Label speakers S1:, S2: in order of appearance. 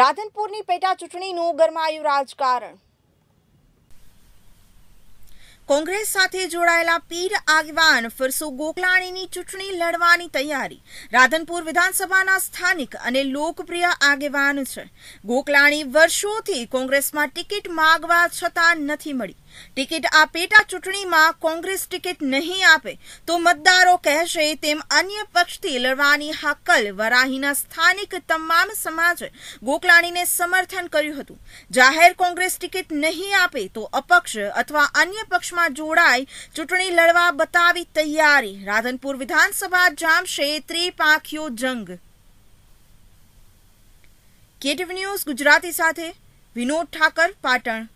S1: રાધનપુરની પેટા ચૂંટણીનું ગરમાયું રાજકારણ કોંગ્રેસ સાથે જોડાયેલા પીર આગેવાન ફરસુ ગોકલાણીની ચૂંટણી લડવાની તૈયારી રાધનપુર વિધાનસભાના સ્થાનિક અને લોકપ્રિય આગેવાન છે ગોકલાણી વર્ષોથી કોંગ્રેસમાં ટિકિટ માગવા છતાં નથી મળી ટિકિટ આ પેટા ચૂંટણીમાં કોંગ્રેસ ટિકિટ નહીં આપે તો મતદારો કહેશે તેમ અન્ય પક્ષથી લડવાની હાકલ વરાહીના સ્થાનિક તમામ સમાજે ગોકલાણીને સમર્થન કર્યું હતું જાહેર કોંગ્રેસ ટિકિટ નહીં આપે તો અપક્ષ અથવા અન્ય પક્ષ કોંગ્રેસમાં જોડાઈ ચૂંટણી લડવા બતાવી તૈયારી રાધનપુર વિધાનસભા જામશે ત્રિપાંખીયો જંગ કેટીવી ન્યૂઝ ગુજરાતી સાથે વિનોદ ઠાકર પાટણ